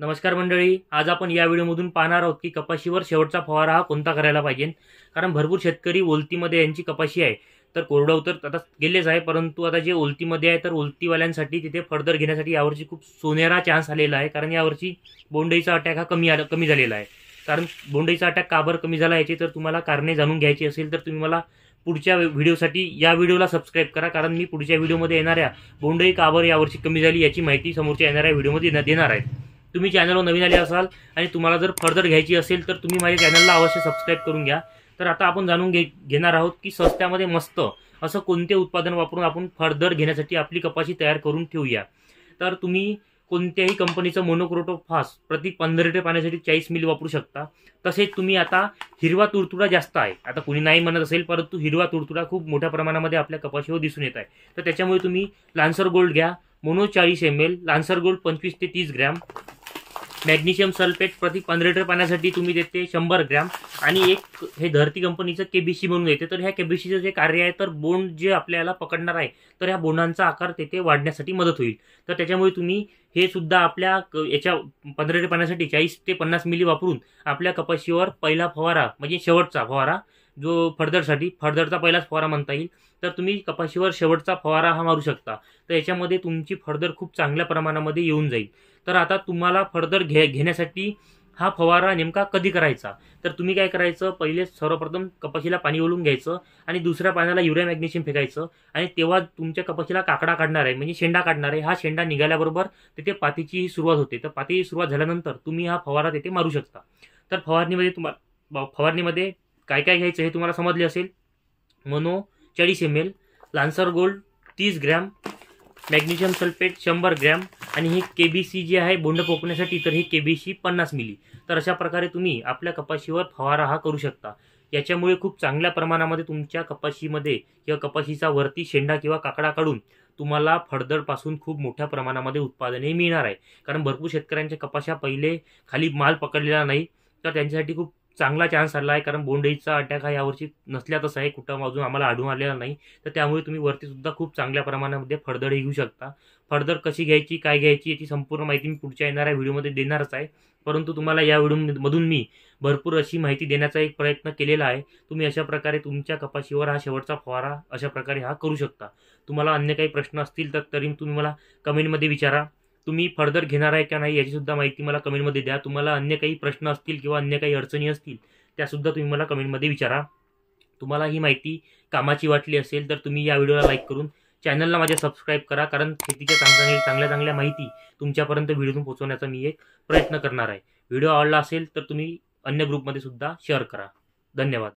नमस्कार मंडळी आज आपण या व्हिडिओमधून पाहणार आहोत की कपाशीवर शेवटचा फवारा हा कोणता करायला पाहिजे कारण भरपूर शेतकरी ओलतीमध्ये यांची कपाशी आहे तर कोरडव तर आता गेलेच आहे परंतु आता जे ओलतीमध्ये आहे तर ओलतीवाल्यांसाठी तिथे फर्दर घेण्यासाठी यावर्षी खूप सोनेरा चान्स आलेला आहे कारण यावर्षी बोंडईचा अटॅक हा कमी आला कमी झालेला आहे कारण बोंडईचा अटॅक काबर कमी झाला याची तर तुम्हाला कारणे जाणून घ्यायची असेल तर तुम्ही मला पुढच्या व्हिडिओसाठी या व्हिडिओला सबस्क्राईब करा कारण मी पुढच्या व्हिडिओमध्ये येणाऱ्या बोंडई काबर यावर्षी कमी झाली याची माहिती समोरच्या येणाऱ्या व्हिडिओमध्ये देणार आहे तुम्ही चॅनलवर नवीन आले असाल आणि तुम्हाला जर फर्दर घ्यायची असेल तर तुम्ही माझ्या चॅनलला अवश्य सबस्क्राईब करून घ्या तर आता आपण जाणून घे घेणार आहोत की स्वस्त्यामध्ये मस्त असं कोणते उत्पादन वापरून आपण फर्दर घेण्यासाठी आपली कपाशी तयार करून ठेवूया तर तुम्ही कोणत्याही कंपनीचं मोनोक्रोटोफास प्रति पंधरा लिटर पाण्यासाठी चाळीस मिल वापरू शकता तसेच तुम्ही आता हिरवा तुडतुडा जास्त आहे आता कोणी नाही म्हणत असेल परंतु हिरवा तुडतुडा खूप मोठ्या प्रमाणामध्ये आपल्या कपाशीवर दिसून येत आहे तर त्याच्यामुळे तुम्ही लान्सर गोल्ड घ्या मोनो चाळीस एम एल लान्सर गोल्ड पंचवीस ते तीस ग्रॅम मॅग्नेशियम सल्फेट प्रति पंधरा लिटर पाण्यासाठी तुम्ही देते शंभर ग्रॅम आणि एक हे धरती कंपनीचं केबीसी म्हणून येते तर ह्या केबीसीचं जे कार्य आहे तर बोंड जे आपल्याला पकडणार आहे तर ह्या बोंडांचा आकार तेथे वाढण्यासाठी मदत होईल तर त्याच्यामुळे तुम्ही हे सुद्धा आपल्या याच्या पंधरा लिटर पाण्यासाठी चाळीस ते पन्नास मिली वापरून आपल्या कपाशीवर पहिला फवारा म्हणजे शेवटचा फवारा जो फळदरसाठी फळदरचा पहिलाच फवारा म्हणता येईल तर तुम्ही कपाशीवर शेवटचा फवारा हा मारू शकता तर याच्यामध्ये तुमची फळदर खूप चांगल्या प्रमाणामध्ये येऊन जाईल तर आता तुम्हाला फळदर घे घेण्यासाठी हा फवारा नेमका कधी करायचा तर तुम्ही काय करायचं पहिले सर्वप्रथम कपाशीला पाणी ओलून घ्यायचं आणि दुसऱ्या पाण्याला युरिया मॅग्नेशियम फेकायचं आणि तेव्हा तुमच्या कपाशीला काकडा काढणार आहे म्हणजे शेंडा काढणार आहे हा शेंडा निघाल्याबरोबर तिथे पातीची सुरुवात होते तर पातीची सुरुवात झाल्यानंतर तुम्ही हा फवारा तिथे मारू शकता तर फवारणीमध्ये तुम्हाला फवारणीमध्ये काय काय घ्यायचं हे तुम्हाला समजले असेल मनो चाळीस एम एल लान्सर गोल्ड तीस ग्रॅम मॅग्नेशियम सल्फेट शंभर ग्रॅम आणि हे के बी सी जे आहे बोंड पोकण्यासाठी तर हे के बी सी पन्नास मिली तर अशा प्रकारे तुम्ही आपल्या कपाशीवर फवारा हा करू शकता याच्यामुळे खूप चांगल्या प्रमाणामध्ये तुमच्या कपाशीमध्ये किंवा कपाशीचा वरती शेंडा किंवा काकडा काढून तुम्हाला फडदडपासून खूप मोठ्या प्रमाणामध्ये उत्पादने मिळणार आहे कारण भरपूर शेतकऱ्यांच्या कपाशा पहिले खाली माल पकडलेला नाही तर त्यांच्यासाठी खूप चांगला चान्स आला आहे कारण बोंडईचा अटॅक हा यावर्षी नसल्यातच आहे कुठं अजून आम्हाला आढळून आलेला नाही तर त्यामुळे तुम्ही वरतीसुद्धा खूप चांगल्या प्रमाणामध्ये फडदडही घेऊ शकता फडदड कशी घ्यायची काय घ्यायची याची संपूर्ण माहिती मी पुढच्या येणाऱ्या व्हिडिओमध्ये देणारच आहे परंतु तुम्हाला या व्हिडिओमधून मी भरपूर अशी माहिती देण्याचा एक प्रयत्न केलेला आहे तुम्ही अशा प्रकारे तुमच्या कपाशीवर हा शेवटचा फवारा अशा प्रकारे हा करू शकता तुम्हाला अन्य काही प्रश्न असतील तर तरी तुम्ही मला कमेंटमध्ये विचारा तुम्ही फर्दर घेणार आहे का नाही याची सुद्धा माहिती मला कमेंटमध्ये द्या तुम्हाला अन्य काही प्रश्न असतील किंवा अन्य काही अडचणी असतील त्यासुद्धा तुम्ही मला कमेंटमध्ये विचारा तुम्हाला ही माहिती कामाची वाटली असेल तर तुम्ही या व्हिडिओला लाईक करून चॅनलला माझ्या सबस्क्राईब करा कारण शेतीच्या चांगल्या चांगल्या चांगल्या माहिती तुमच्यापर्यंत व्हिडिओतून पोहोचवण्याचा मी एक प्रयत्न करणार आहे व्हिडिओ आवडला असेल तर तुम्ही अन्य ग्रुपमध्ये सुद्धा शेअर करा धन्यवाद